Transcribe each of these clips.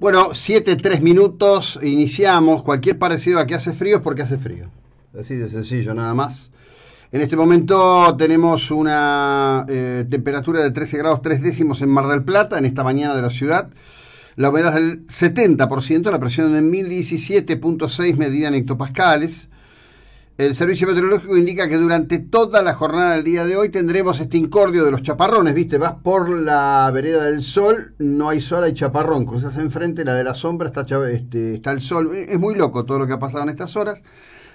Bueno, 7, 3 minutos, iniciamos. Cualquier parecido a que hace frío es porque hace frío. Así de sencillo, nada más. En este momento tenemos una eh, temperatura de 13 grados 3 décimos en Mar del Plata, en esta mañana de la ciudad. La humedad es del 70%, la presión de 1017.6 medida en hectopascales. El Servicio Meteorológico indica que durante toda la jornada del día de hoy tendremos este incordio de los chaparrones, ¿viste? Vas por la vereda del sol, no hay sol, hay chaparrón. Cruzas enfrente, la de la sombra, está, este, está el sol. Es muy loco todo lo que ha pasado en estas horas.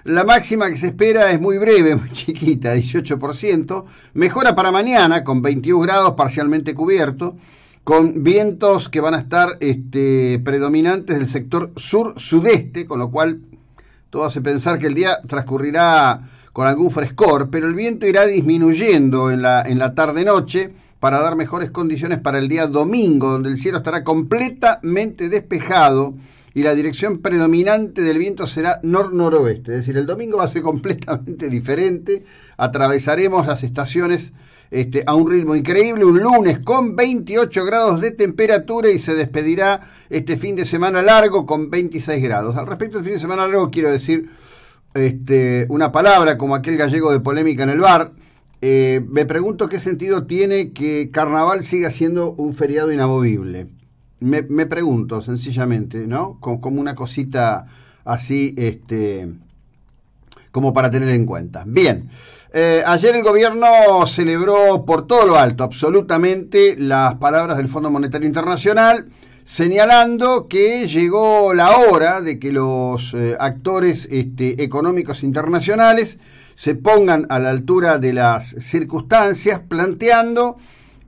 La máxima que se espera es muy breve, muy chiquita, 18%. Mejora para mañana con 21 grados parcialmente cubierto, con vientos que van a estar este, predominantes del sector sur-sudeste, con lo cual todo hace pensar que el día transcurrirá con algún frescor, pero el viento irá disminuyendo en la, en la tarde-noche para dar mejores condiciones para el día domingo, donde el cielo estará completamente despejado y la dirección predominante del viento será nor-noroeste. Es decir, el domingo va a ser completamente diferente, atravesaremos las estaciones este, a un ritmo increíble, un lunes con 28 grados de temperatura y se despedirá este fin de semana largo con 26 grados. Al respecto del fin de semana largo quiero decir este, una palabra como aquel gallego de polémica en el bar. Eh, me pregunto qué sentido tiene que Carnaval siga siendo un feriado inamovible. Me, pregunto, sencillamente, ¿no? Como, como una cosita así, este, como para tener en cuenta. Bien. Eh, ayer el gobierno celebró por todo lo alto, absolutamente, las palabras del Fondo Monetario Internacional, señalando que llegó la hora de que los eh, actores este, económicos internacionales se pongan a la altura de las circunstancias, planteando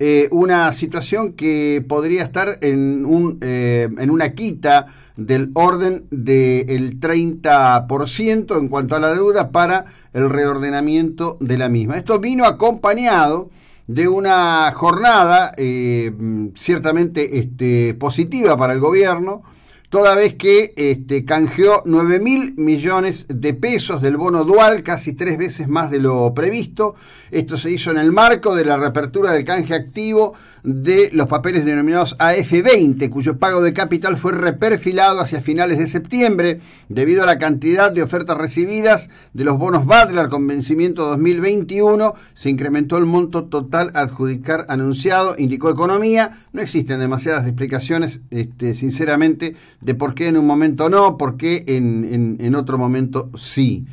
eh, una situación que podría estar en, un, eh, en una quita del orden del 30% en cuanto a la deuda para el reordenamiento de la misma. Esto vino acompañado de una jornada eh, ciertamente este, positiva para el gobierno, toda vez que este, canjeó 9 mil millones de pesos del bono dual, casi tres veces más de lo previsto. Esto se hizo en el marco de la reapertura del canje activo de los papeles denominados AF20, cuyo pago de capital fue reperfilado hacia finales de septiembre debido a la cantidad de ofertas recibidas de los bonos Butler con vencimiento 2021. Se incrementó el monto total a adjudicar anunciado, indicó Economía. No existen demasiadas explicaciones, este, sinceramente, de por qué en un momento no, por qué en, en, otro momento sí.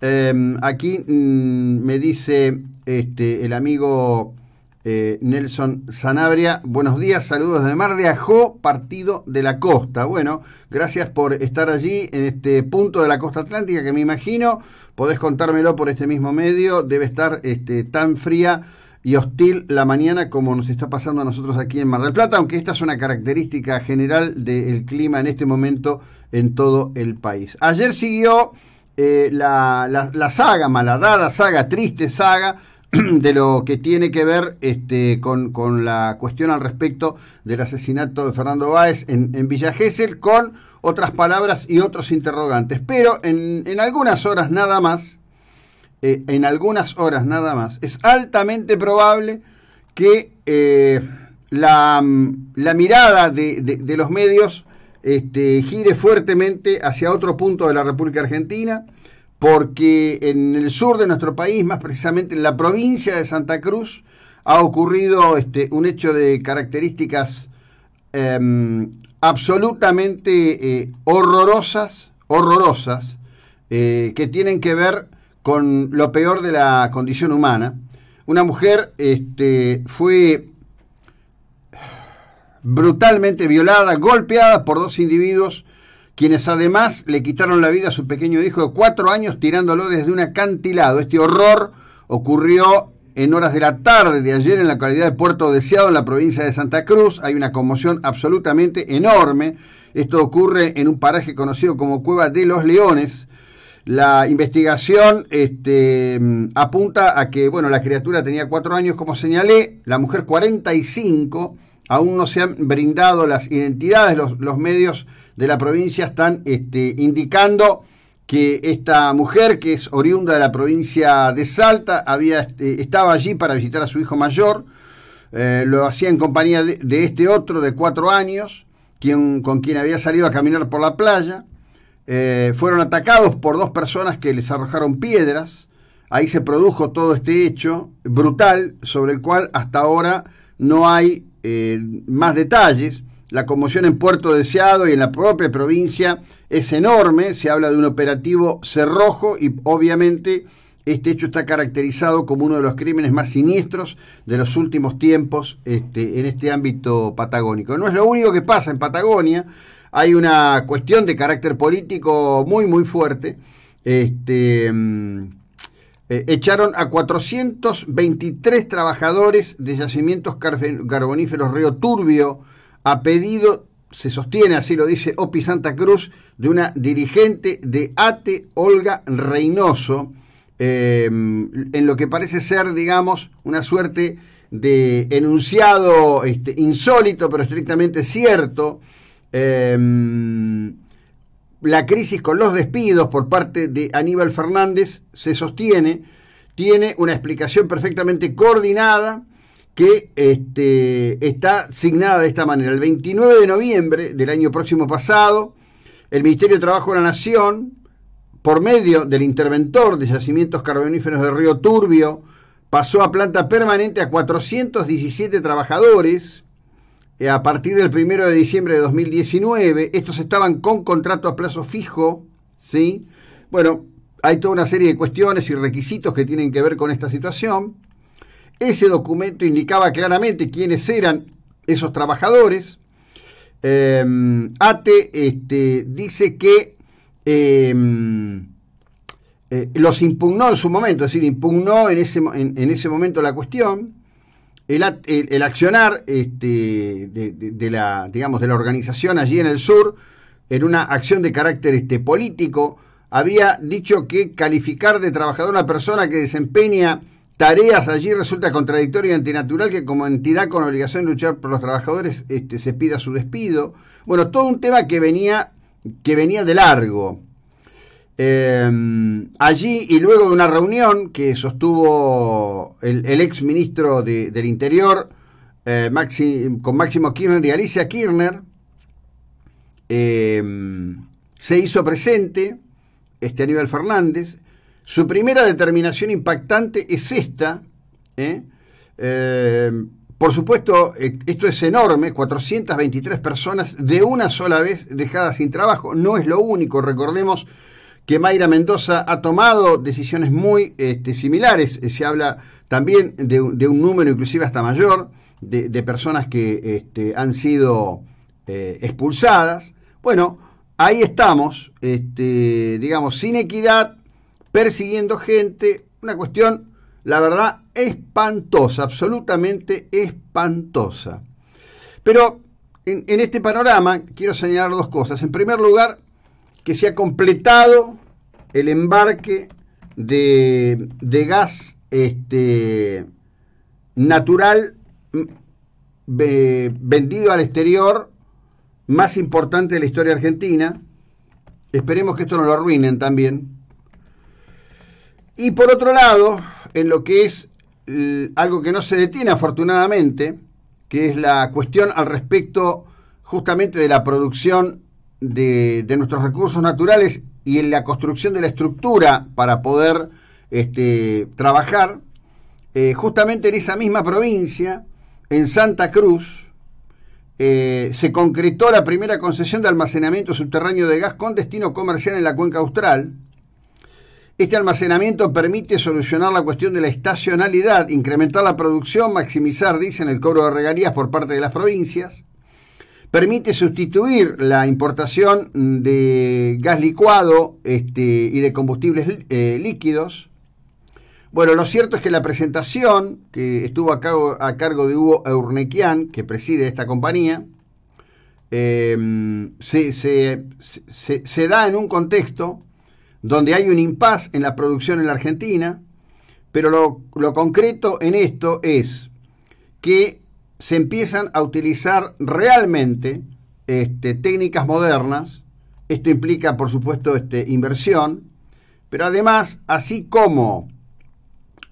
Em, aquí mm, me dice este, el amigo eh, Nelson Sanabria, buenos días, saludos de Mar de Ajó, partido de la costa. Bueno, gracias por estar allí en este punto de la costa atlántica que me imagino, podés contármelo por este mismo medio, debe estar este, tan fría y hostil la mañana como nos está pasando a nosotros aquí en Mar del Plata, aunque esta es una característica general del clima en este momento en todo el país. Ayer siguió eh, la, la, saga, malhadada saga, triste saga de lo que tiene que ver este, con, la cuestión al respecto del asesinato de Fernando Báez en, Villa Gesell, con otras palabras y otros interrogantes. Pero en, en algunas horas nada más, eh, en algunas horas nada más, es altamente probable que eh, mm, la, mirada de, los medios este, gire fuertemente hacia otro punto de la República Argentina, porque en el sur de nuestro país, más precisamente en la provincia de Santa Cruz, ha ocurrido este, un hecho de características em, absolutamente eh, horrorosas, horrorosas, que tienen que ver con lo peor de la condición humana. Una mujer este, fue brutalmente violada, golpeada por dos individuos, quienes además le quitaron la vida a su pequeño hijo de cuatro años tirándolo desde un acantilado. Este horror ocurrió en horas de la tarde de ayer en la localidad de Puerto Deseado, en la provincia de Santa Cruz. Hay una conmoción absolutamente enorme. Esto ocurre en un paraje conocido como Cueva de los Leones. La investigación este, apunta a que, bueno, la criatura tenía cuatro años, como señalé, la mujer 45. Aún no se han brindado las identidades, los, medios de la provincia están este, indicando que esta mujer, que es oriunda de la provincia de Salta, había, este, estaba allí para visitar a su hijo mayor, eh, lo hacía en compañía de, este otro de cuatro años, quien, con quien había salido a caminar por la playa. Eh, fueron atacados por dos personas que les arrojaron piedras. Ahí se produjo todo este hecho brutal sobre el cual hasta ahora no hay eh, más detalles. La conmoción en Puerto Deseado y en la propia provincia es enorme. Se habla de un operativo cerrojo y obviamente este hecho está caracterizado como uno de los crímenes más siniestros de los últimos tiempos este, en este ámbito patagónico. No es lo único que pasa en Patagonia hay una cuestión de carácter político muy, muy fuerte. Este, mm, eh, echaron a 423 trabajadores de yacimientos carboníferos Río Turbio a pedido, se sostiene, así lo dice Opi Santa Cruz, de una dirigente de ATE, Olga Reynoso, eh, mm, en lo que parece ser, digamos, una suerte de enunciado este, insólito, pero estrictamente cierto, Em, la crisis con los despidos por parte de Aníbal Fernández se sostiene, tiene una explicación perfectamente coordinada que este, está signada de esta manera. El 29 de noviembre del año próximo pasado, el Ministerio de Trabajo de la Nación, por medio del interventor de yacimientos carboníferos de Río Turbio, pasó a planta permanente a 417 trabajadores, eh, a partir del 1 de diciembre de 2019. Estos estaban con contrato a plazo fijo, ¿sí? Bueno, hay toda una serie de cuestiones y requisitos que tienen que ver con esta situación. Ese documento indicaba claramente quiénes eran esos trabajadores. Em, ATE este, dice que em, eh, los impugnó en su momento, es decir, impugnó en en ese momento la cuestión el, accionar este, de, la, digamos, de la organización allí en el sur, en una acción de carácter este, político, había dicho que calificar de trabajador a una persona que desempeña tareas allí resulta contradictorio y antinatural que como entidad con obligación de luchar por los trabajadores este, se pida su despido. Bueno, todo un tema que venía, que venía de largo. Em, allí y luego de una reunión que sostuvo el, ex ministro del Interior eh, con Máximo Kirchner y Alicia Kirchner, em, se hizo presente este Aníbal Fernández. Su primera determinación impactante es esta. ¿eh? Em, por supuesto, eh, esto es enorme, 423 personas de una sola vez dejadas sin trabajo. No es lo único, recordemos que Mayra Mendoza ha tomado decisiones muy este, similares. Eh, se habla también de, un número inclusive hasta mayor de, personas que este, han sido eh, expulsadas. Bueno, ahí estamos, este, digamos, sin equidad, persiguiendo gente, una cuestión, la verdad, espantosa, absolutamente espantosa. Pero en este panorama quiero señalar dos cosas. En primer lugar, que se ha completado el embarque de, gas este, natural vendido al exterior más importante de la historia argentina. Esperemos que esto no lo arruinen también. Y por otro lado, en lo que es algo que no se detiene afortunadamente, que es la cuestión al respecto justamente de la producción de, nuestros recursos naturales y en la construcción de la estructura para poder este, trabajar, eh, justamente en esa misma provincia, en Santa Cruz, eh, se concretó la primera concesión de almacenamiento subterráneo de gas con destino comercial en la cuenca austral. Este almacenamiento permite solucionar la cuestión de la estacionalidad, incrementar la producción, maximizar, dicen, el cobro de regalías por parte de las provincias permite sustituir la importación de gas licuado este, y de combustibles eh, líquidos. Bueno, lo cierto es que la presentación que estuvo a cargo, a cargo de Hugo Eurnequian, que preside esta compañía, em, se, da en un contexto donde hay un impas en la producción en la Argentina, pero lo, lo concreto en esto es que se empiezan a utilizar realmente este, técnicas modernas. Esto implica, por supuesto, este, inversión. Pero además, así como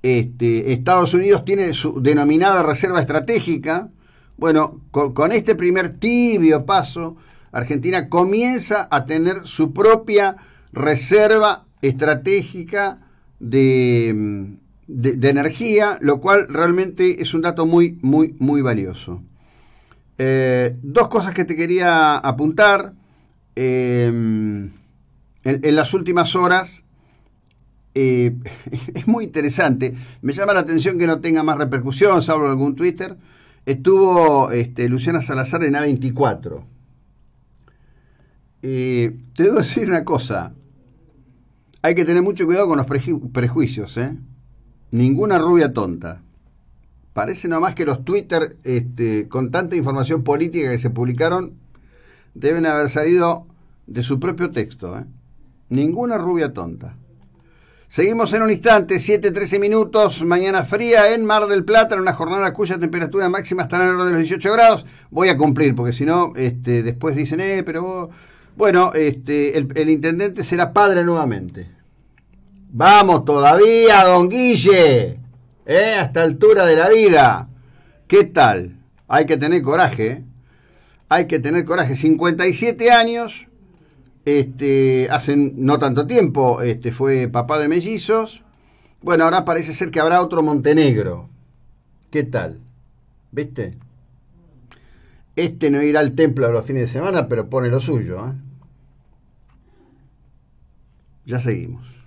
este, Estados Unidos tiene su denominada reserva estratégica, bueno, con este primer tibio paso, Argentina comienza a tener su propia reserva estratégica de, mm, de, energía, lo cual realmente es un dato muy, muy, muy valioso. Eh, dos cosas que te quería apuntar. Em, en, las últimas horas eh, es muy interesante. Me llama la atención que no tenga más repercusión, salvo algún Twitter. Estuvo este, Luciana Salazar en A24. Eh, te debo decir una cosa. Hay que tener mucho cuidado con los prejuicios, ¿eh? Ninguna rubia tonta. Parece nomás que los Twitter, este, con tanta información política que se publicaron, deben haber salido de su propio texto. ¿eh? Ninguna rubia tonta. Seguimos en un instante, 7-13 minutos, mañana fría en Mar del Plata, en una jornada cuya temperatura máxima estará orden de los 18 grados. Voy a cumplir, porque si no, este, después dicen, eh, pero vos... Bueno, este, el, el intendente será padre nuevamente. Vamos todavía, don Guille. hasta ¿eh? altura de la vida. ¿Qué tal? Hay que tener coraje. ¿eh? Hay que tener coraje. 57 años. Este, hace no tanto tiempo este, fue papá de mellizos. Bueno, ahora parece ser que habrá otro Montenegro. ¿Qué tal? ¿Viste? Este no irá al templo a los fines de semana, pero pone lo suyo. ¿eh? Ya seguimos.